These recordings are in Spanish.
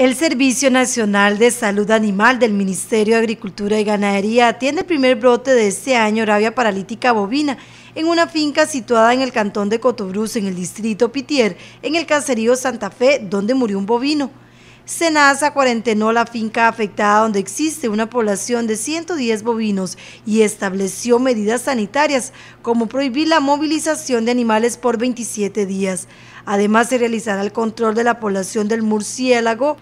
El Servicio Nacional de Salud Animal del Ministerio de Agricultura y Ganadería atiende el primer brote de este año rabia paralítica bovina en una finca situada en el cantón de Cotobruz, en el distrito Pitier, en el caserío Santa Fe, donde murió un bovino. Senasa cuarentenó la finca afectada donde existe una población de 110 bovinos y estableció medidas sanitarias como prohibir la movilización de animales por 27 días. Además se realizará el control de la población del murciélago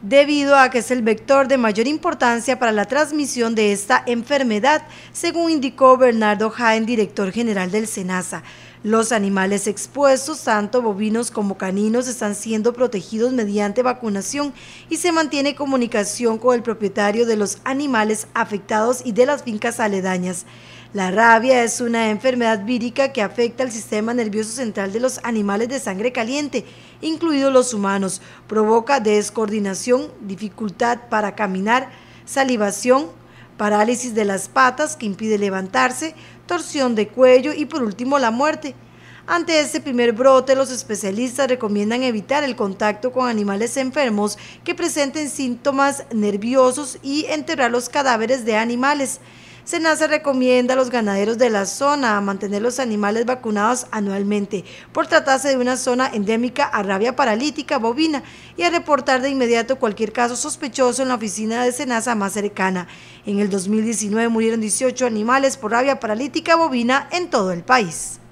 debido a que es el vector de mayor importancia para la transmisión de esta enfermedad, según indicó Bernardo Jaén, director general del SENASA. Los animales expuestos, tanto bovinos como caninos, están siendo protegidos mediante vacunación y se mantiene comunicación con el propietario de los animales afectados y de las fincas aledañas. La rabia es una enfermedad vírica que afecta al sistema nervioso central de los animales de sangre caliente, incluidos los humanos. Provoca descoordinación, dificultad para caminar, salivación, parálisis de las patas que impide levantarse, torsión de cuello y por último la muerte. Ante este primer brote, los especialistas recomiendan evitar el contacto con animales enfermos que presenten síntomas nerviosos y enterrar los cadáveres de animales. SENASA recomienda a los ganaderos de la zona a mantener los animales vacunados anualmente por tratarse de una zona endémica a rabia paralítica bovina y a reportar de inmediato cualquier caso sospechoso en la oficina de SENASA más cercana. En el 2019 murieron 18 animales por rabia paralítica bovina en todo el país.